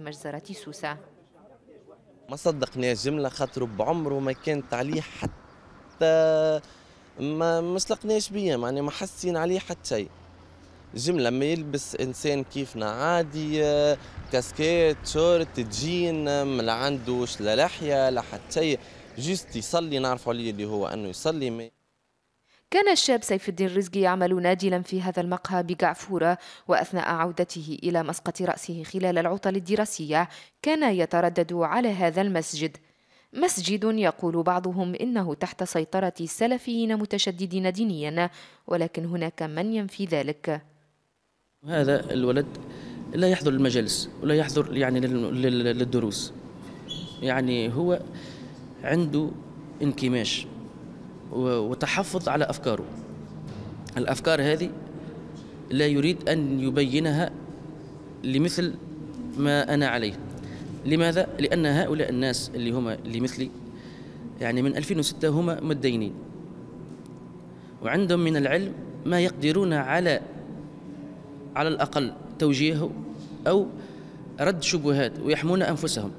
بمجزرة سوسة ما صدقناش جملة خاطر بعمره ما كانت عليه حتى ما مسلقناش بيا يعني ما حسين عليه حتى شيء جمله ما يلبس انسان كيفنا عادي كاسكيت شورت جين ما عندوش لا لحيه لا حتى شيء جست يصلي نعرفوا عليه اللي هو انه يصلي كان الشاب سيف الدين رزقي يعمل نادلا في هذا المقهى بقعفورة وأثناء عودته إلى مسقط رأسه خلال العطل الدراسية كان يتردد على هذا المسجد مسجد يقول بعضهم إنه تحت سيطرة سلفيين متشددين دينيا ولكن هناك من ينفي ذلك هذا الولد لا يحضر المجلس ولا يحضر يعني للدروس يعني هو عنده انكماش وتحفظ على أفكاره الأفكار هذه لا يريد أن يبينها لمثل ما أنا عليه لماذا؟ لأن هؤلاء الناس اللي هما اللي مثلي يعني من 2006 هما متدينين وعندهم من العلم ما يقدرون على على الأقل توجيهه أو رد شبهات ويحمون أنفسهم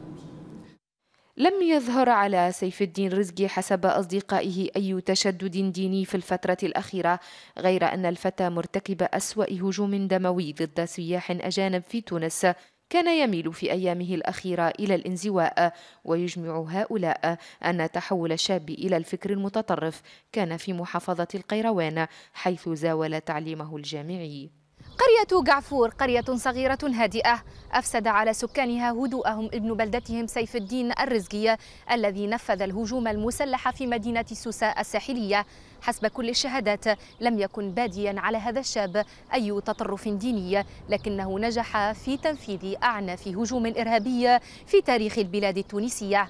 لم يظهر على سيف الدين رزقي حسب أصدقائه أي تشدد ديني في الفترة الأخيرة غير أن الفتى مرتكب أسوأ هجوم دموي ضد سياح أجانب في تونس كان يميل في أيامه الأخيرة إلى الانزواء ويجمع هؤلاء أن تحول الشاب إلى الفكر المتطرف كان في محافظة القيروان حيث زاول تعليمه الجامعي قرية قعفور قرية صغيرة هادئة أفسد على سكانها هدوءهم ابن بلدتهم سيف الدين الرزقية الذي نفذ الهجوم المسلح في مدينة سوسة الساحلية حسب كل الشهادات لم يكن باديا على هذا الشاب أي تطرف ديني لكنه نجح في تنفيذ أعنف هجوم إرهابي في تاريخ البلاد التونسية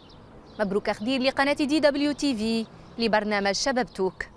مبروك خدير لقناة دي دبليو تي في لبرنامج شبابتوك